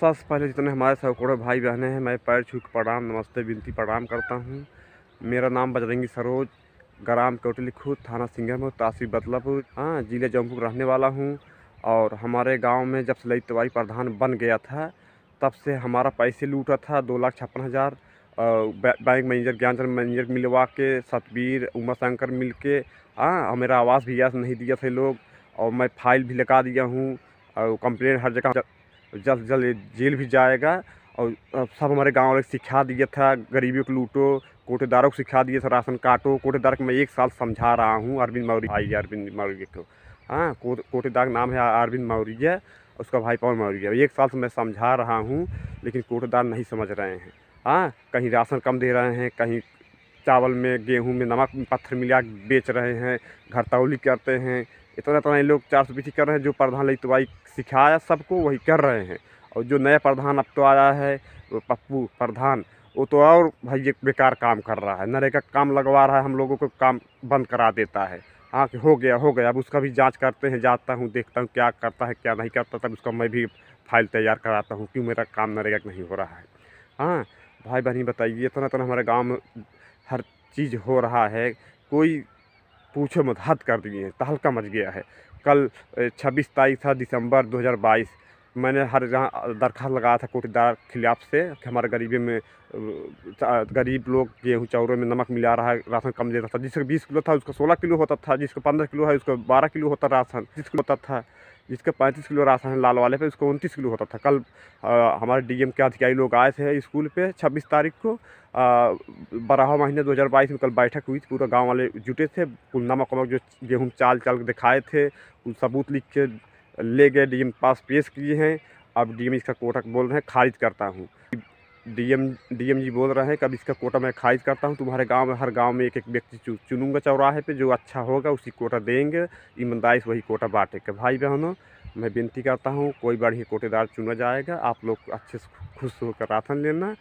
सबसे पहले जितने हमारे सौकड़ों भाई बहने हैं मैं पैर छू प्रणाम नमस्ते विनती प्रणाम करता हूँ मेरा नाम बजरंगी सरोज ग्राम कोटली खुद थाना सिंगम तासी बदलापुर हाँ जिले जम्मू रहने वाला हूँ और हमारे गांव में जब लई तिवारी प्रधान बन गया था तब से हमारा पैसे लूटा था दो लाख छप्पन हज़ार बैंक मैनेजर ज्ञानचंद मैनेजर मिलवा के सतबीर उमा शंकर मिल के हाँ मेरा आवास भी याद नहीं दिया थे लोग और मैं फाइल भी लगा दिया हूँ और कंप्लेन हर जगह जल्द से जल्द जेल भी जाएगा और सब हमारे गाँव वाले सिखा दिया था गरीबियों को लूटो कोटेदारों को सिखा दिया था राशन काटो कोटेदार को मैं एक साल समझा रहा हूँ अरविंद मौर्य भाई अरविंद मौर्य को तो। हाँ कोटेदार नाम है अरविंद मौर्य उसका भाई पवन मौर्य एक साल से मैं समझा रहा हूँ लेकिन कोटेदार नहीं समझ रहे हैं हाँ कहीं राशन कम दे रहे हैं कहीं चावल में गेहूं में नमक पत्थर मिला बेच रहे हैं घर तौली करते हैं इतना इतना तो लोग चार सौ पीछे कर रहे हैं जो प्रधान भाई सिखाया सबको वही कर रहे हैं और जो नया प्रधान अब तो आया है पप्पू प्रधान वो तो और भाई एक बेकार काम कर रहा है नरेगा का काम लगवा रहा है हम लोगों को काम बंद करा देता है हाँ कि हो गया हो गया अब उसका भी जांच करते हैं जाता हूँ देखता हूँ क्या करता है क्या नहीं करता तब उसका मैं भी फाइल तैयार कराता हूँ क्यों मेरा काम नरेगा का नहीं हो रहा है हाँ भाई बहनी बताइए इतना तो हमारे गाँव में हर चीज़ हो रहा है कोई पूछो मत हद कर दिए हैं तहलका मच गया है कल छब्बीस तारीख था दिसंबर 2022 मैंने हर जहाँ दरख्वास्त लगाया था कोटेदार खिलाफ से कि हमारे गरीबी में गरीब लोग गेहूँ चावलों में नमक मिला रहा है राशन कम दे रहा था जिसका बीस किलो था उसका सोलह किलो होता था जिसका पंद्रह किलो है उसका बारह किलो होता राशन जिसको होता था जिसके पैंतीस किलो राशन है लाल वाले पे उसको उनतीस किलो होता था कल हमारे डीएम के अधिकारी लोग आए थे स्कूल पे छब्बीस तारीख को बारह महीने 2022 में कल बैठक हुई थी पूरा गांव वाले जुटे थे नमक वमक जो गेहूँ चाल चाल दिखाए थे उन सबूत लिख के ले गए डीएम पास पेश किए हैं अब डीएम इसका कोटक बोल रहे हैं खारिज करता हूँ डीएम डीएम जी बोल रहे हैं कब इसका कोटा मैं खारिज करता हूँ तुम्हारे गांव में हर गांव में एक एक व्यक्ति चुनूंगा चौराहे पे जो अच्छा होगा उसी कोटा देंगे ईमानदारी से वही कोटा बांटेगा भाई बहनों मैं विनती करता हूँ कोई बढ़िया कोटेदार चुना जाएगा आप लोग अच्छे से खुश होकर राशन लेना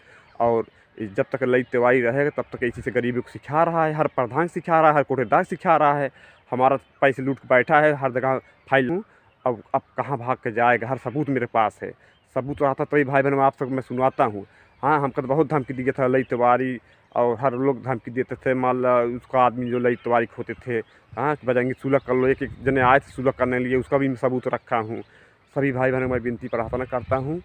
और जब तक लई तिवारी रहेगा तब तक इसी से गरीबी को सिखा रहा है हर प्रधान सिखा रहा है हर कोटेदार सिखा रहा है हमारा पैसे लूट के बैठा है हर जगह फाइल अब अब कहाँ भाग के जाएगा हर सबूत मेरे पास है सबूत रहा था तभी भाई बहन आप सब मैं सुनवाता हूँ हाँ हमको तो बहुत धमकी दिया था लई तिवारी और हर लोग धमकी देते थे मान लो उसका आदमी जो लई तिवारी खोते थे हाँ बजाएंगे सुलह कर लो एक एक जने आए थे सुलह करने लिए उसका भी मैं सबूत रखा हूँ सभी भाई बहनों मैं विनती प्रार्थना करता हूँ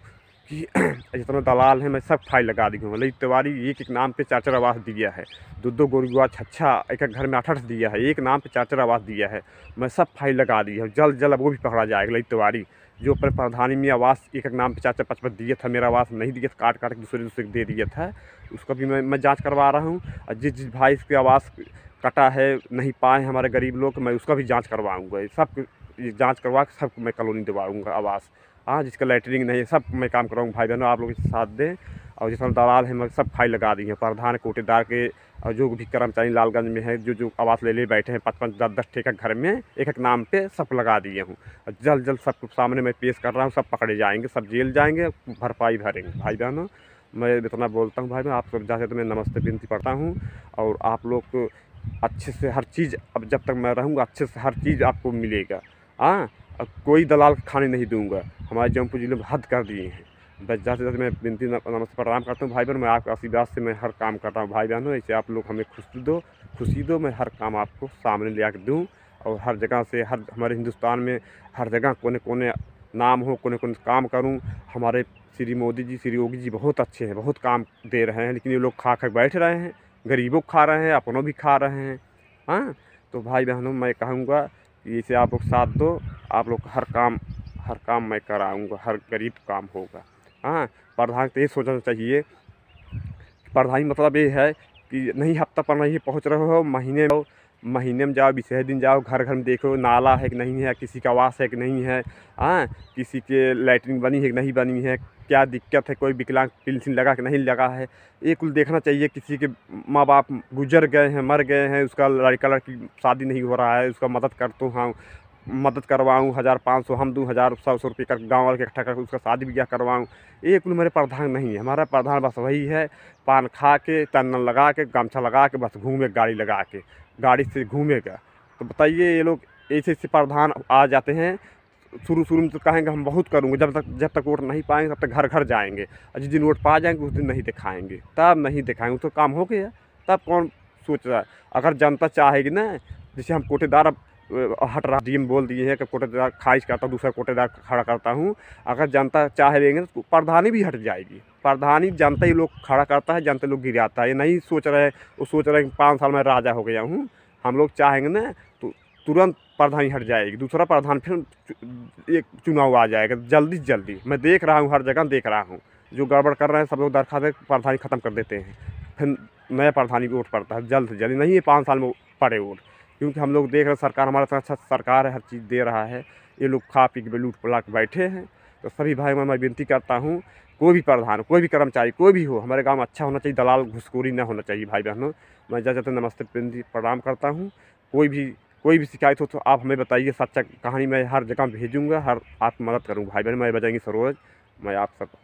कि जितना दलाल है मैं सब फाइल लगा दी हूँ लई तिवारी एक एक नाम पर चार चार आवास दिया है दो दो गोरुआ छच्छा एक एक घर में अठठ दिया है एक नाम पर चार चार आवास दिया है मैं सब फाइल लगा दी है जल्द जल्द वो भी पकड़ा जाएगा लई तिवारी जो पर प्रधानी में आवास एक एक नाम पचास पचपन दिए था मेरा आवास नहीं दिए था काट काट के दूसरे दूसरे दे दिया था उसका भी मैं मैं जाँच करवा रहा हूँ और जिस जिस भाई इसके आवास कटा है नहीं पाए हमारे गरीब लोग मैं उसका भी जाँच करवाऊँगा सब जाँच करवा के सबको मैं कॉलोनी दिवाऊँगा आवास हाँ जिसका लेटरिंग नहीं है सब मैं काम करवाऊँगा भाई बहनों आप लोग साथ दें और जिसमें दलाल है मतलब सब फाइल लगा दी है प्रधान कोटेदार के और जो भी कर्मचारी लालगंज में है जो जो आवास ले ले बैठे हैं पाँच पाँच दस दस ठेका घर में एक एक नाम पे सब लगा दिए हूँ जल्द जल्द सब सामने मैं पेश कर रहा हूँ सब पकड़े जाएंगे सब जेल जाएंगे भरपाई भरेंगे भाई बहनों मैं इतना बोलता हूँ भाई मैं आप सब जहाँ तो मैं नमस्ते विनती करता हूँ और आप लोग अच्छे से हर चीज़ अब जब तक मैं रहूँगा अच्छे से हर चीज़ आपको मिलेगा हाँ कोई दलाल खाने नहीं दूँगा हमारे जौनपुर ज़िले में हद कर दिए हैं बस जहाँ से जैसे मैं विनती नमस्ते प्रणाम करता हूँ भाई बहन मैं आपके आशीर्वाद से मैं हर काम करता हूँ भाई बहनों ऐसे आप लोग हमें खुशी दो खुशी दो मैं हर काम आपको सामने ले आकर दूँ और हर जगह से हर हमारे हिंदुस्तान में हर जगह कोने कोने नाम हो कोने कोने काम करूँ हमारे श्री मोदी जी श्री योगी जी बहुत अच्छे हैं बहुत काम दे रहे हैं लेकिन ये लोग खा खा बैठ रहे हैं गरीबों को खा रहे हैं अपनों भी खा रहे हैं हाँ तो भाई बहनों मैं कहूँगा कि इसे आप लोग साथ दो आप लोग हर काम हर काम मैं कराऊँगा हर गरीब काम होगा हाँ प्रधान को ये सोचना चाहिए पढ़ाई मतलब ये है कि नहीं हफ्ता पर नहीं पहुँच रहे हो महीने में महीने में जाओ बीसवें दिन जाओ घर घर में देखो नाला है कि नहीं है किसी का वास है कि नहीं है हाँ किसी के लेटरिन बनी है कि नहीं बनी है क्या दिक्कत है कोई विकलांग पिलसिन लगा कि नहीं लगा है ये कुल देखना चाहिए किसी के माँ बाप गुजर गए हैं मर गए हैं उसका लड़का लड़की शादी नहीं हो रहा है उसका मदद करता तो हूँ मदद करवाऊँ हज़ार पाँच सौ हम दो हज़ार सौ सौ रुपये कर गाँव वाले इकट्ठा करके उसका शादी ब्याह करवाऊँ ये कुल मेरे प्रधान नहीं है हमारा प्रधान बस वही है पान खा के तन लगा के गमछा लगा के बस घूमे गाड़ी लगा के गाड़ी से घूमेगा तो बताइए ये लोग ऐसे ऐसे प्रधान आ जाते हैं शुरू शुरू में तो कहेंगे हम बहुत करूँगे जब तक जब तक वोट नहीं पाएंगे तब तक घर घर जाएंगे और जिस दिन वोट पा जाएंगे उस दिन नहीं दिखाएंगे तब नहीं दिखाएंगे तो काम हो गया तब कौन सोच रहा है अगर जनता चाहेगी ना जैसे हम कोटेदार हट रहा डी बोल दिए हैं कि कोटेदार खारिज करता हूँ दूसरा कोटेदार खड़ा करता हूँ अगर जनता चाह लेंगे तो प्रधानी भी हट जाएगी प्रधानी जनता ही लोग खड़ा करता है जनता लोग गिराता है ये नहीं सोच रहे वो सोच रहे कि पाँच साल में राजा हो गया हूँ हम लोग चाहेंगे ना तो तुरंत प्रधानी हट जाएगी दूसरा प्रधान फिर एक चुनाव आ जाएगा जल्दी जल्दी मैं देख रहा हूँ हर जगह देख रहा हूँ जो गड़बड़ कर रहे हैं सब लोग दरखास्त प्रधानी ख़त्म कर देते हैं फिर नया प्रधानी वोट पड़ता है जल्द से जल्द नहीं है पाँच साल में पड़े वोट क्योंकि हम लोग देख रहे हैं सरकार हमारे साथ अच्छा सरकार है हर चीज़ दे रहा है ये लोग खा पी के लूट पला के बैठे हैं तो सभी भाई मैं मैं विनती करता हूँ कोई भी प्रधान कोई भी कर्मचारी कोई भी हो हमारे गांव अच्छा होना चाहिए दलाल घुसखोरी ना होना चाहिए भाई बहनों मैं जा जाते नमस्ते प्रणाम करता हूँ कोई भी कोई भी शिकायत हो तो आप हमें बताइए सच्चा कहानी मैं हर जगह भेजूँगा हर आप मदद करूँगा भाई बहन मैं बजाएंगी सरोज मैं आप सब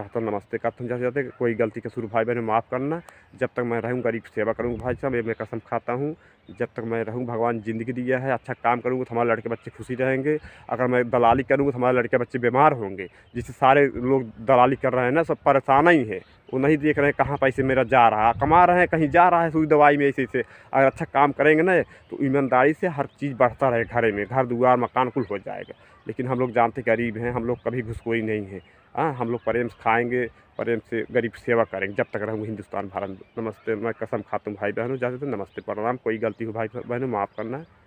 हसन नमस्ते कहते हम जैसे जाते कोई गलती के शुरू भाई बहन माफ़ करना जब तक मैं रहूँ गरीब सेवा करूँगा भाई साहब ये मैं कसम खाता हूँ जब तक मैं रहूँ भगवान ज़िंदगी दिया है अच्छा काम करूँगा तो हमारे लड़के बच्चे खुशी रहेंगे अगर मैं दलाली करूँगा तो हमारे लड़के बच्चे बीमार होंगे जिससे सारे लोग दलाली कर रहे हैं ना सब परेशान ही है वो नहीं देख रहे हैं कहाँ पैसे मेरा जा रहा कमा रहे हैं कहीं जा रहा है सुई दवाई में ऐसे ऐसे अगर अच्छा काम करेंगे ना तो ईमानदारी से हर चीज़ बढ़ता रहे घर में घर दुआर मकान कुल हो जाएगा लेकिन हम लोग जानते गरीब हैं हम लोग कभी घुसखोई नहीं है हाँ हम लोग प्रेम से खाएँगे प्रेम से गरीब सेवा करेंगे जब तक रहूँगा हिंदुस्तान भारत नमस्ते मैं कसम खाता हूँ भाई बहनों जाते थे नमस्ते प्रणाम कोई गलती हो भाई बहनों माफ़ करना है